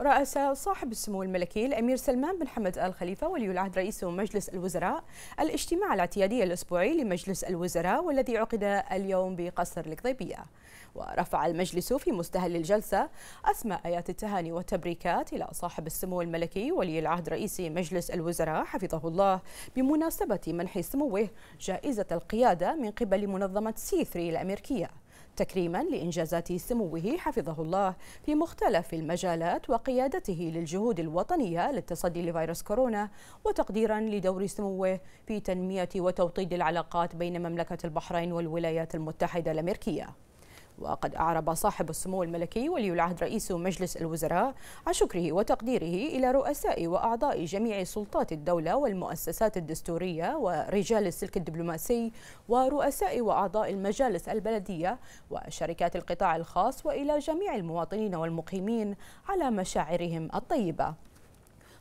رأس صاحب السمو الملكي الأمير سلمان بن حمد آل خليفة ولي العهد رئيس مجلس الوزراء الاجتماع الاعتيادي الأسبوعي لمجلس الوزراء والذي عقد اليوم بقصر القضيبية ورفع المجلس في مستهل الجلسة أسماء آيات التهاني والتبريكات إلى صاحب السمو الملكي ولي العهد رئيس مجلس الوزراء حفظه الله بمناسبة منح سموه جائزة القيادة من قبل منظمة سي 3 الأمريكية تكريما لإنجازات سموه حفظه الله في مختلف المجالات وقيادته للجهود الوطنية للتصدي لفيروس كورونا وتقديرا لدور سموه في تنمية وتوطيد العلاقات بين مملكة البحرين والولايات المتحدة الأمريكية وقد أعرب صاحب السمو الملكي ولي العهد رئيس مجلس الوزراء عن شكره وتقديره إلى رؤساء وأعضاء جميع سلطات الدولة والمؤسسات الدستورية ورجال السلك الدبلوماسي ورؤساء وأعضاء المجالس البلدية وشركات القطاع الخاص وإلى جميع المواطنين والمقيمين على مشاعرهم الطيبة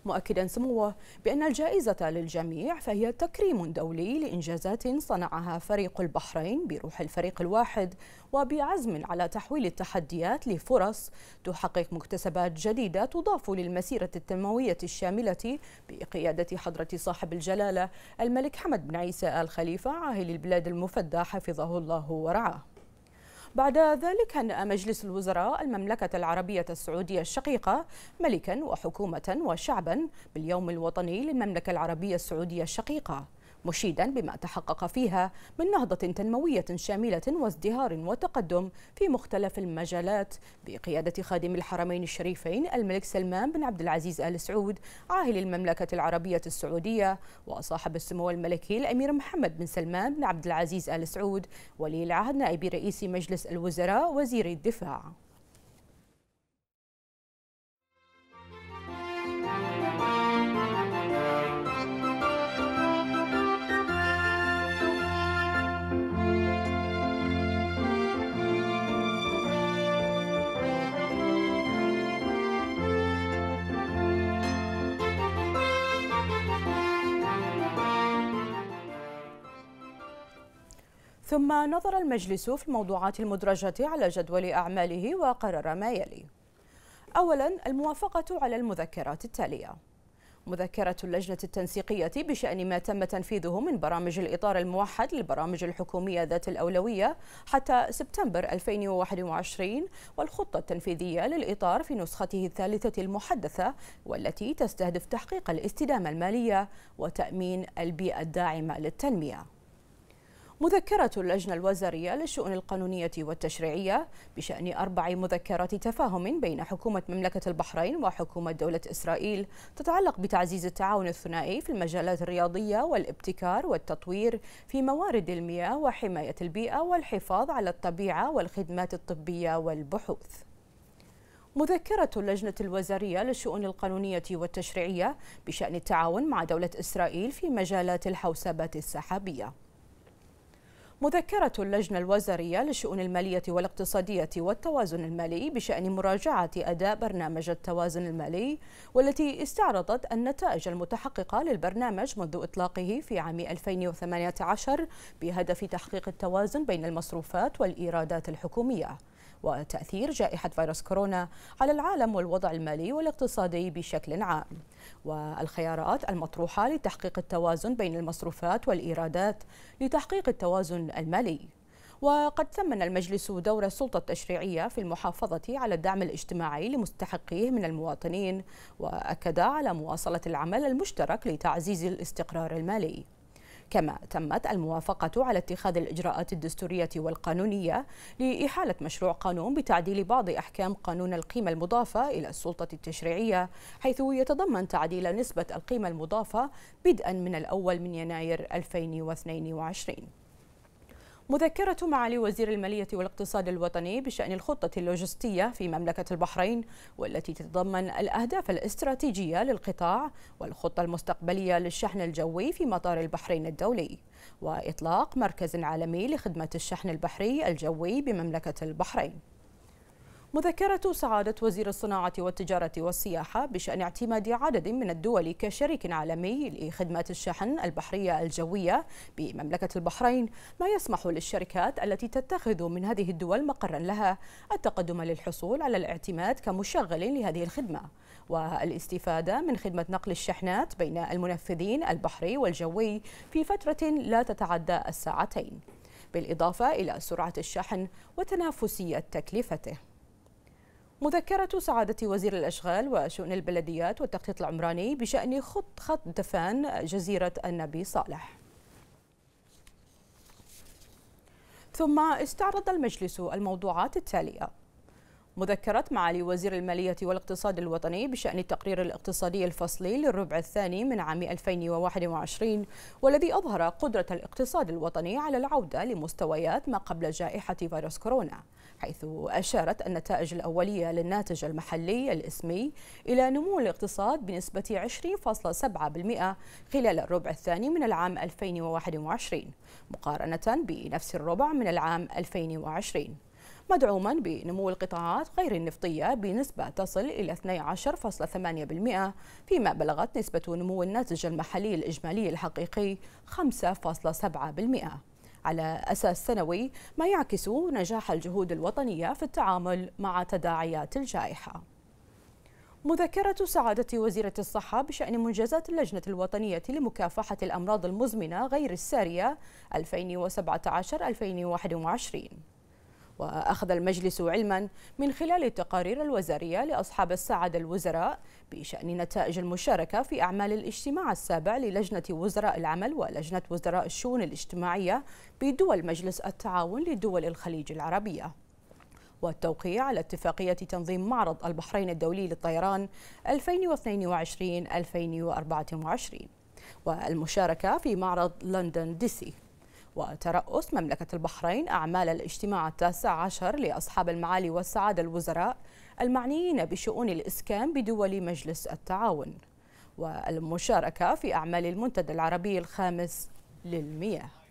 مؤكدا سموه بأن الجائزة للجميع فهي تكريم دولي لإنجازات صنعها فريق البحرين بروح الفريق الواحد وبعزم على تحويل التحديات لفرص تحقق مكتسبات جديدة تضاف للمسيرة التنموية الشاملة بقيادة حضرة صاحب الجلالة الملك حمد بن عيسى آل خليفة عاهل البلاد المفدى حفظه الله ورعاه بعد ذلك هنأ مجلس الوزراء المملكة العربية السعودية الشقيقة ملكا وحكومة وشعبا باليوم الوطني للمملكة العربية السعودية الشقيقة مشيدا بما تحقق فيها من نهضة تنموية شاملة وازدهار وتقدم في مختلف المجالات بقيادة خادم الحرمين الشريفين الملك سلمان بن عبد العزيز آل سعود عاهل المملكة العربية السعودية وصاحب السمو الملكي الأمير محمد بن سلمان بن عبد العزيز آل سعود ولي العهد نائب رئيس مجلس الوزراء وزير الدفاع ثم نظر المجلس في الموضوعات المدرجة على جدول أعماله وقرر ما يلي أولا الموافقة على المذكرات التالية مذكرة اللجنة التنسيقية بشأن ما تم تنفيذه من برامج الإطار الموحد للبرامج الحكومية ذات الأولوية حتى سبتمبر 2021 والخطة التنفيذية للإطار في نسخته الثالثة المحدثة والتي تستهدف تحقيق الاستدامة المالية وتأمين البيئة الداعمة للتنمية مذكرة اللجنة الوزارية للشؤون القانونية والتشريعية بشأن أربع مذكرات تفاهم بين حكومة مملكة البحرين وحكومة دولة إسرائيل تتعلق بتعزيز التعاون الثنائي في المجالات الرياضية والابتكار والتطوير في موارد المياه وحماية البيئة والحفاظ على الطبيعة والخدمات الطبية والبحوث. مذكرة اللجنة الوزارية للشؤون القانونية والتشريعية بشأن التعاون مع دولة إسرائيل في مجالات الحوسبات السحابية مذكرة اللجنة الوزارية للشؤون المالية والاقتصادية والتوازن المالي بشأن مراجعة أداء برنامج التوازن المالي والتي استعرضت النتائج المتحققة للبرنامج منذ إطلاقه في عام 2018 بهدف تحقيق التوازن بين المصروفات والإيرادات الحكومية وتأثير جائحة فيروس كورونا على العالم والوضع المالي والاقتصادي بشكل عام والخيارات المطروحة لتحقيق التوازن بين المصروفات والإيرادات لتحقيق التوازن المالي وقد ثمن المجلس دور السلطة التشريعية في المحافظة على الدعم الاجتماعي لمستحقيه من المواطنين وأكد على مواصلة العمل المشترك لتعزيز الاستقرار المالي كما تمت الموافقة على اتخاذ الإجراءات الدستورية والقانونية لإحالة مشروع قانون بتعديل بعض أحكام قانون القيمة المضافة إلى السلطة التشريعية حيث يتضمن تعديل نسبة القيمة المضافة بدءا من الأول من يناير 2022 مذكرة معالي وزير المالية والاقتصاد الوطني بشأن الخطة اللوجستية في مملكة البحرين والتي تتضمن الأهداف الاستراتيجية للقطاع والخطة المستقبلية للشحن الجوي في مطار البحرين الدولي وإطلاق مركز عالمي لخدمة الشحن البحري الجوي بمملكة البحرين مذكرة سعادة وزير الصناعة والتجارة والسياحة بشأن اعتماد عدد من الدول كشريك عالمي لخدمات الشحن البحرية الجوية بمملكة البحرين ما يسمح للشركات التي تتخذ من هذه الدول مقرا لها التقدم للحصول على الاعتماد كمشغل لهذه الخدمة والاستفادة من خدمة نقل الشحنات بين المنفذين البحري والجوي في فترة لا تتعدى الساعتين بالإضافة إلى سرعة الشحن وتنافسية تكلفته مذكرة سعادة وزير الأشغال وشؤون البلديات والتخطيط العمراني بشأن خط خط دفان جزيرة النبي صالح ثم استعرض المجلس الموضوعات التالية مذكرة معالي وزير المالية والاقتصاد الوطني بشأن التقرير الاقتصادي الفصلي للربع الثاني من عام 2021 والذي أظهر قدرة الاقتصاد الوطني على العودة لمستويات ما قبل جائحة فيروس كورونا حيث أشارت النتائج الأولية للناتج المحلي الإسمي إلى نمو الاقتصاد بنسبة 20.7% خلال الربع الثاني من العام 2021 مقارنة بنفس الربع من العام 2020 مدعوما بنمو القطاعات غير النفطية بنسبة تصل إلى 12.8% فيما بلغت نسبة نمو الناتج المحلي الإجمالي الحقيقي 5.7% على أساس سنوي ما يعكس نجاح الجهود الوطنية في التعامل مع تداعيات الجائحة مذكرة سعادة وزيرة الصحة بشأن منجزات اللجنة الوطنية لمكافحة الأمراض المزمنة غير السارية 2017-2021 وأخذ المجلس علما من خلال التقارير الوزارية لأصحاب السعادة الوزراء بشأن نتائج المشاركة في أعمال الاجتماع السابع للجنة وزراء العمل ولجنة وزراء الشؤون الاجتماعية بدول مجلس التعاون لدول الخليج العربية والتوقيع على اتفاقية تنظيم معرض البحرين الدولي للطيران 2022-2024 والمشاركة في معرض لندن دي سي وترأس مملكة البحرين أعمال الاجتماع التاسع عشر لأصحاب المعالي والسعادة الوزراء المعنيين بشؤون الإسكان بدول مجلس التعاون والمشاركة في أعمال المنتدى العربي الخامس للمياه